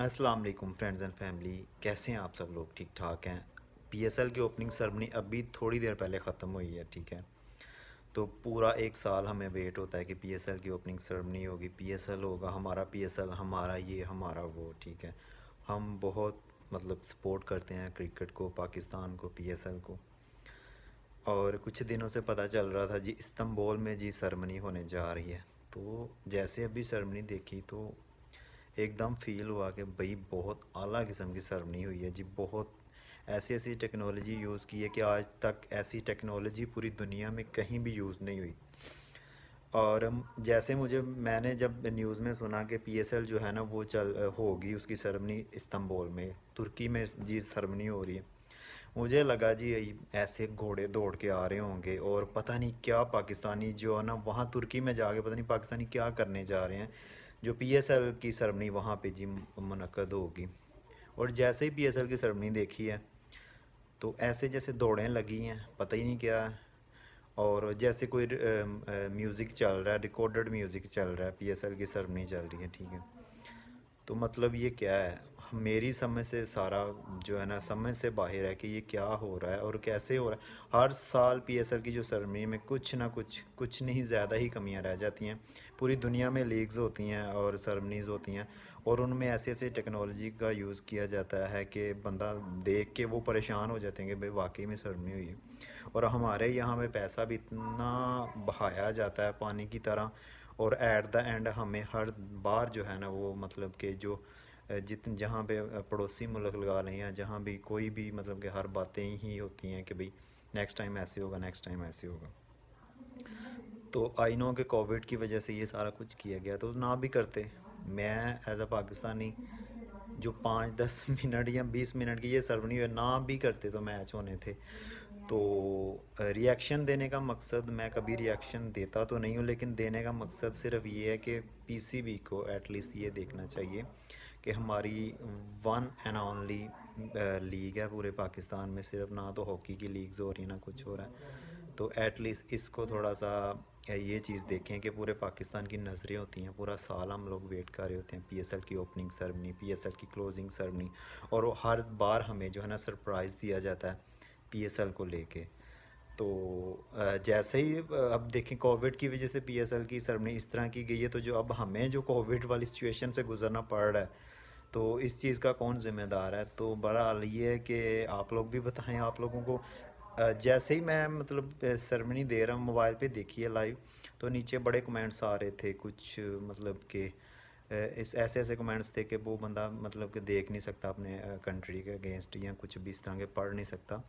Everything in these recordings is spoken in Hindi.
अस्सलाम वालेकुम फ्रेंड्स एंड फैमिली कैसे हैं आप सब लोग ठीक ठाक हैं पी एस एल की ओपनिंग सेरेमनी अभी थोड़ी देर पहले ख़त्म हुई है ठीक है तो पूरा एक साल हमें वेट होता है कि पी एस एल की ओपनिंग सेरेमनी होगी पी एस एल होगा हमारा पी एस एल हमारा ये हमारा वो ठीक है हम बहुत मतलब सपोर्ट करते हैं क्रिकेट को पाकिस्तान को पी एस एल को और कुछ दिनों से पता चल रहा था जी इस्तंबोल में जी सरमनी होने जा रही है तो जैसे अभी सरमनी देखी तो एकदम फील हुआ कि भाई बहुत आला किस्म की सरवनी हुई है जी बहुत ऐसी ऐसी टेक्नोलॉजी यूज़ की है कि आज तक ऐसी टेक्नोलॉजी पूरी दुनिया में कहीं भी यूज़ नहीं हुई और जैसे मुझे मैंने जब न्यूज़ में सुना कि पीएसएल जो है ना वो चल होगी उसकी सरमनी इस्तंबोल में तुर्की में जी सरमनी हो रही है मुझे लगा जी ऐसे घोड़े दौड़ के आ रहे होंगे और पता नहीं क्या पाकिस्तानी जो है ना वहाँ तुर्की में जाके पता नहीं पाकिस्तानी क्या करने जा रहे हैं जो पी एस एल की सरमनी वहाँ पर जी मनकद होगी और जैसे ही पी एस एल की सरमनी देखी है तो ऐसे जैसे दौड़ें लगी हैं पता ही नहीं क्या है और जैसे कोई म्यूज़िक चल रहा है रिकॉर्डेड म्यूज़िक चल रहा है पी एस एल की सरमनी चल रही है ठीक है तो मतलब ये क्या है मेरी समझ से सारा जो है ना समझ से बाहर है कि ये क्या हो रहा है और कैसे हो रहा है हर साल पीएसएल की जो सरमी में कुछ ना कुछ कुछ नहीं ज़्यादा ही कमियां रह जाती हैं पूरी दुनिया में लीग्स होती हैं और सरमनीज़ होती हैं और उनमें ऐसे ऐसे टेक्नोलॉजी का यूज़ किया जाता है कि बंदा देख के वो परेशान हो जाते हैं कि भाई वाकई में सरमी हुई है और हमारे यहाँ पर पैसा भी इतना बहाया जाता है पानी की तरह और एट द एंड हमें हर बार जो है ना वो मतलब कि जो जित जहाँ पे पड़ोसी मुल्क लगा रहे हैं जहाँ भी कोई भी मतलब कि हर बातें ही होती हैं कि भाई नेक्स्ट टाइम ऐसे होगा नेक्स्ट टाइम ऐसे होगा तो आई नो कि कोविड की वजह से ये सारा कुछ किया गया तो ना भी करते मैं एज़ अ पाकिस्तानी जो पाँच दस मिनट या बीस मिनट की ये सर्व नहीं हुए ना भी करते तो मैच होने थे तो रिएक्शन देने का मकसद मैं कभी रिएक्शन देता तो नहीं हूँ लेकिन देने का मकसद सिर्फ ये है कि पीसीबी को एटलीस्ट ये देखना चाहिए कि हमारी वन एंड ऑनली लीग है पूरे पाकिस्तान में सिर्फ ना तो हॉकी की लीग्स हो रही है ना कुछ हो रहा है तो एटलीस्ट लीस्ट इसको थोड़ा सा ये चीज़ देखें कि पूरे पाकिस्तान की नज़रें होती हैं पूरा साल हम लोग वेट कर रहे होते हैं पीएसएल की ओपनिंग सेरेमनी पीएसएल की क्लोजिंग सरमनी और वो हर बार हमें जो है ना सरप्राइज़ दिया जाता है पीएसएल को लेके तो जैसे ही अब देखें कोविड की वजह से पीएसएल की सरमनी इस तरह की गई है तो जो अब हमें जो कोविड वाली सिचुएशन से गुजरना पड़ रहा है तो इस चीज़ का कौन ज़िम्मेदार है तो बहरहाल ये है कि आप लोग भी बताएं आप लोगों को जैसे ही मैं मतलब सरमनी दे रहा हूँ मोबाइल पे देखी है लाइव तो नीचे बड़े कमेंट्स आ रहे थे कुछ मतलब कि इस ऐसे ऐसे कमेंट्स थे कि वो बंदा मतलब कि देख नहीं सकता अपने कंट्री के अगेंस्ट या कुछ भी इस तरह के पढ़ नहीं सकता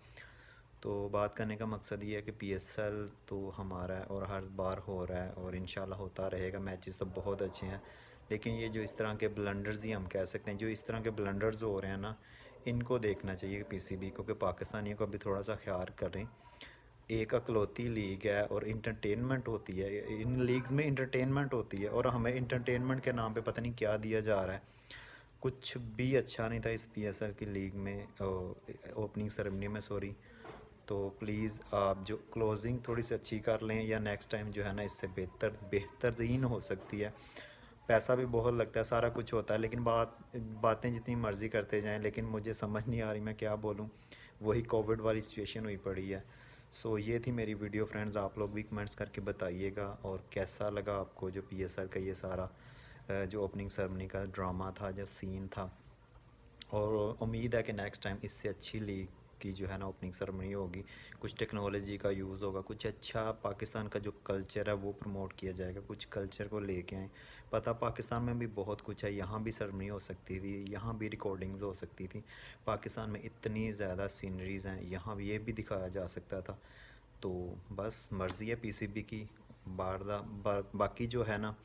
तो बात करने का मकसद ये है कि पी एस एल तो हमारा है और हर बार हो रहा है और इन होता रहेगा मैचेस तो बहुत अच्छे हैं लेकिन ये जो इस तरह के ब्लंडर्स ही हम कह सकते हैं जो इस तरह के ब्लंडर्स हो रहे हैं ना इनको देखना चाहिए पीसीबी को कि पाकिस्तानियों को भी थोड़ा सा ख्याल करें एक अकलौती लीग है और इंटरटेनमेंट होती है इन लीग्स में इंटरटेनमेंट होती है और हमें इंटरटेनमेंट के नाम पे पता नहीं क्या दिया जा रहा है कुछ भी अच्छा नहीं था इस पीएसएल की लीग में ओपनिंग सेरेमनी में सॉरी तो प्लीज़ आप जो क्लोजिंग थोड़ी सी अच्छी कर लें या नेक्स्ट टाइम जो है ना इससे बेहतर बेहतरीन हो सकती है पैसा भी बहुत लगता है सारा कुछ होता है लेकिन बात बातें जितनी मर्ज़ी करते जाएं लेकिन मुझे समझ नहीं आ रही मैं क्या बोलूँ वही कोविड वाली सिचुएशन हुई पड़ी है सो so, ये थी मेरी वीडियो फ्रेंड्स आप लोग भी कमेंट्स करके बताइएगा और कैसा लगा आपको जो पी का ये सारा जो ओपनिंग सेरमनी का ड्रामा था जो सीन था और उम्मीद है कि नेक्स्ट टाइम इससे अच्छी लीग की जो है ना ओपनिंग सेरेमनी होगी कुछ टेक्नोलॉजी का यूज़ होगा कुछ अच्छा पाकिस्तान का जो कल्चर है वो प्रमोट किया जाएगा कुछ कल्चर को लेके आए पता पाकिस्तान में भी बहुत कुछ है यहाँ भी सेरेमनी हो सकती थी यहाँ भी रिकॉर्डिंग्स हो सकती थी पाकिस्तान में इतनी ज़्यादा सीनरीज़ हैं यहाँ ये भी दिखाया जा सकता था तो बस मर्ज़ी है बी की बारदा बा, बाकी जो है ना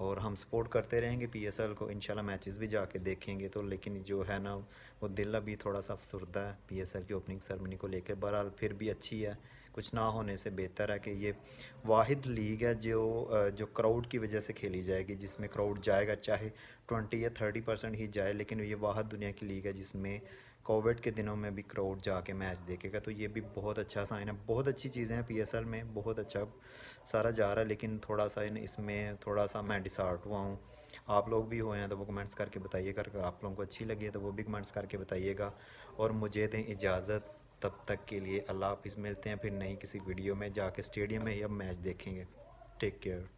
और हम सपोर्ट करते रहेंगे पी एस एल को इन मैचेस भी जाके देखेंगे तो लेकिन जो है ना वो दिल अभी थोड़ा सा अफसरदा है पी एस एल की ओपनिंग सेरेमनी को लेकर बहरहाल फिर भी अच्छी है कुछ ना होने से बेहतर है कि ये वाहिद लीग है जो जो क्राउड की वजह से खेली जाएगी जिसमें क्राउड जाएगा चाहे ट्वेंटी या थर्टी परसेंट ही जाए लेकिन ये वाहद दुनिया की लीग है जिसमें कोविड के दिनों में भी क्राउड जाके मैच देखेगा तो ये भी बहुत अच्छा साइन है बहुत अच्छी चीज़ें हैं पीएसएल में बहुत अच्छा सारा जा रहा है लेकिन थोड़ा सा इसमें थोड़ा सा मैं डिसार्ट हुआ हूँ आप लोग भी हुए हैं तो वो कमेंट्स करके बताइएगा अगर आप लोगों को अच्छी लगी है तो वो भी कमेंट्स करके बताइएगा और मुझे दें इजाज़त तब तक के लिए अल्लाह हाफिज़ मिलते हैं फिर नई किसी वीडियो में जाके स्टेडियम में ही अब मैच देखेंगे टेक केयर